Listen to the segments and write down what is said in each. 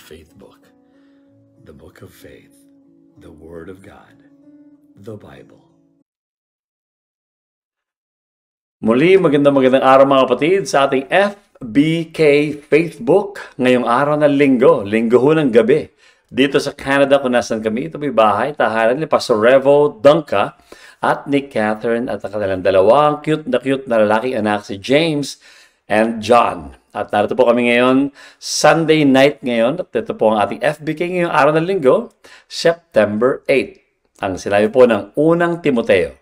faith book, the book of faith, the Word of God, the Bible. Muli, magandang magandang araw mga kapatid sa ating FBK Facebook ngayong araw ng linggo, linggo ho ng gabi. Dito sa Canada kung nasan kami, ito may bahay, tahanan ni Pastor Revo Dunka at ni Catherine at ang kanilang dalawang cute na cute na lalaking anak si James and John. At narito po kami ngayon, Sunday night ngayon, at ito po ang ating FBK ngayong araw ng linggo, September 8. Ang sinabi po ng unang Timoteo,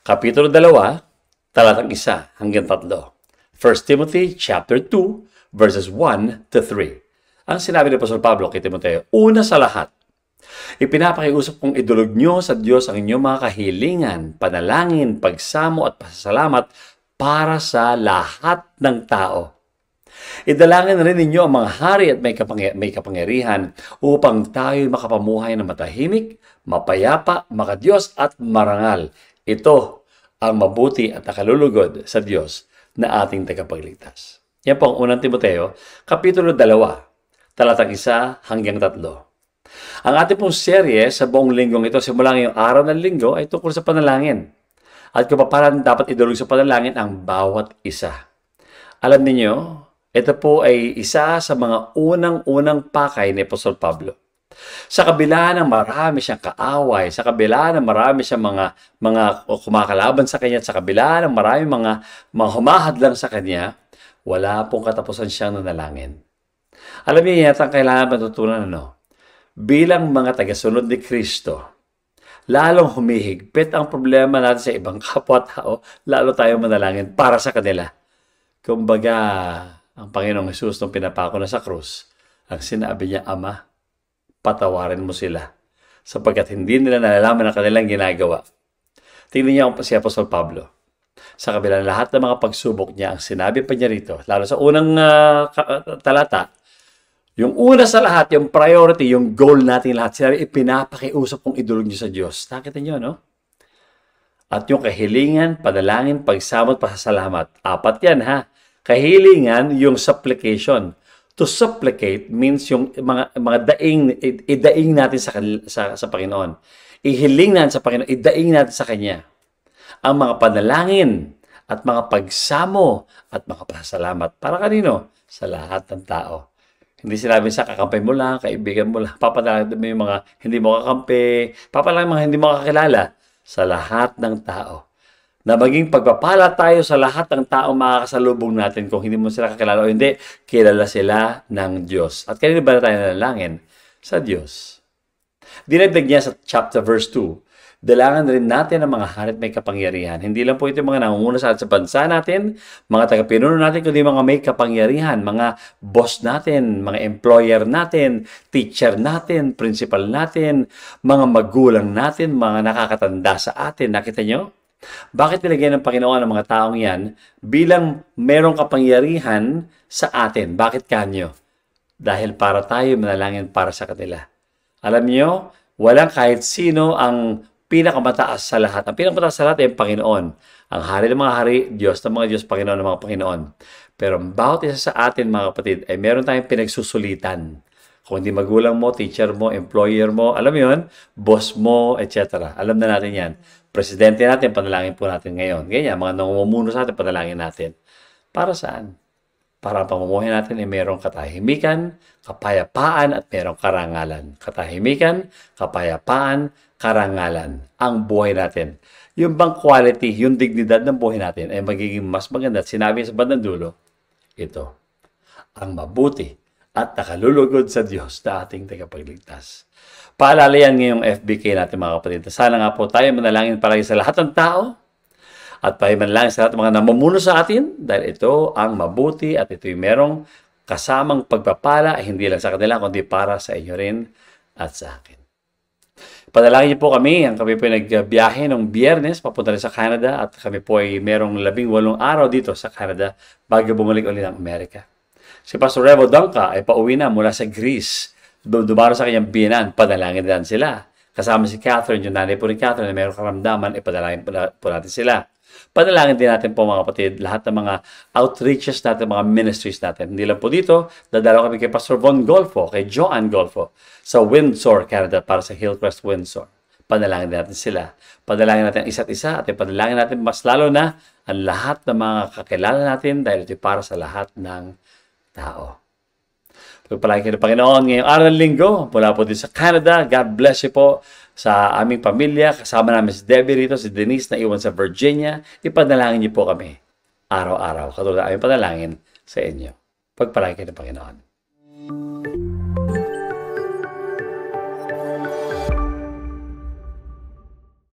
Kapitulo 2, talatang 1 hanggang 3. 1 Timothy chapter 2, verses 1 to 3. Ang sinabi ni Apostol Pablo kay Timoteo, una sa lahat, Ipinapakiusap kong idulog nyo sa Diyos ang inyong mga kahilingan, panalangin, pagsamo at pasasalamat para sa lahat ng tao. Idalangin rin ninyo ang mga hari at may, kapang- may kapangyarihan upang tayo makapamuhay na matahimik, mapayapa, makadiyos at marangal. Ito ang mabuti at nakalulugod sa Diyos na ating tagapagligtas. Yan po ang unang Timoteo, Kapitulo 2, talatang 1 hanggang 3. Ang ating pong serye sa buong linggong ito, simula ngayong araw ng linggo, ay tungkol sa panalangin. At kung dapat idulog sa panalangin ang bawat isa. Alam niyo ito po ay isa sa mga unang-unang pakay ni Apostol Pablo. Sa kabila ng marami siyang kaaway, sa kabila ng marami siyang mga, mga kumakalaban sa kanya, sa kabila ng marami mga, mga humahadlang sa kanya, wala pong katapusan siyang nanalangin. Alam niyo yata ang kailangan matutunan ano? Bilang mga tagasunod ni Kristo, lalong humihigpit ang problema natin sa ibang kapwa-tao, lalo tayo manalangin para sa kanila. Kumbaga, ang Panginoong Hesus nung pinapako na sa krus, ang sinabi niya, Ama, patawarin mo sila sapagkat hindi nila nalalaman ang kanilang ginagawa. Tingnan niya si Apostol Pablo. Sa kabila ng lahat ng mga pagsubok niya, ang sinabi pa niya rito, lalo sa unang uh, talata, yung una sa lahat, yung priority, yung goal natin lahat, sinabi, ipinapakiusap kong idulog niyo sa Diyos. Nakita niyo, no? At yung kahilingan, panalangin, pagsamot, pasasalamat. Apat yan, ha? kahilingan yung supplication. To supplicate means yung mga mga daing idaing natin sa sa, sa Panginoon. Ihiling natin sa Panginoon, idaing natin sa kanya ang mga panalangin at mga pagsamo at mga pasalamat para kanino? Sa lahat ng tao. Hindi sinabi sa kakampay mo lang, kaibigan mo lang, papadalangin mo yung mga hindi mo kakampi, papanalangin mga hindi mo kakilala sa lahat ng tao na maging pagpapala tayo sa lahat ng tao makakasalubong natin kung hindi mo sila kakilala o hindi, kilala sila ng Diyos. At kanina ba na tayo nalalangin? Sa Diyos. Dinagdag niya sa chapter verse 2, Dalangan rin natin ang mga harit may kapangyarihan. Hindi lang po ito yung mga nangunguna sa, sa bansa natin, mga tagapinuno natin, kundi mga may kapangyarihan, mga boss natin, mga employer natin, teacher natin, principal natin, mga magulang natin, mga nakakatanda sa atin. Nakita niyo? Bakit nilagyan ng Panginoon ang mga taong yan bilang merong kapangyarihan sa atin? Bakit kanyo? Dahil para tayo manalangin para sa kanila. Alam nyo, walang kahit sino ang pinakamataas sa lahat. Ang pinakamataas sa lahat ay ang Panginoon. Ang hari ng mga hari, Diyos ng mga Diyos, Panginoon ng mga Panginoon. Pero bawat isa sa atin, mga kapatid, ay meron tayong pinagsusulitan. Kung hindi magulang mo, teacher mo, employer mo, alam mo yun, boss mo, etc. Alam na natin yan. Presidente natin, panalangin po natin ngayon. Ganyan, mga namumuno sa atin, panalangin natin. Para saan? Para ang pamumuhay natin ay mayroong katahimikan, kapayapaan at mayroong karangalan. Katahimikan, kapayapaan, karangalan. Ang buhay natin. Yung bang quality, yung dignidad ng buhay natin ay magiging mas maganda. Sinabi sa bandang dulo, ito, ang mabuti at nakalulugod sa Diyos na ating tagapagligtas. Paalalayan ngayong FBK natin mga kapatid. Sana nga po tayo manalangin para sa lahat ng tao at pahimanalangin sa lahat ng mga namumuno sa atin dahil ito ang mabuti at ito'y merong kasamang pagpapala hindi lang sa kanila kundi para sa inyo rin at sa akin. Panalangin niyo po kami, ang kami po ay nagbiyahe ng biyernes papunta rin sa Canada at kami po ay merong labing walong araw dito sa Canada bago bumalik ulit ang Amerika. Si Pastor Revo Danka ay pauwi na mula sa Greece. Dumaro sa kanyang binan, panalangin na sila. Kasama si Catherine, yung nanay po ni Catherine na mayroong karamdaman, ipadalangin po, po natin sila. Panalangin din natin po mga kapatid, lahat ng mga outreaches natin, mga ministries natin. Hindi lang po dito, dadalaw kami kay Pastor Von Golfo, kay Joanne Golfo, sa Windsor, Canada, para sa Hillcrest Windsor. Panalangin natin sila. Panalangin natin ang isa't isa at panalangin natin mas lalo na ang lahat ng mga kakilala natin dahil ito para sa lahat ng tao. Pagpalaan kayo ng Panginoon ngayong araw ng linggo mula po din sa Canada. God bless you po sa aming pamilya. Kasama namin si Debbie rito, si Denise na iwan sa Virginia. Ipanalangin niyo po kami araw-araw. Katulad aming panalangin sa inyo. Pagpalaan kayo ng Panginoon.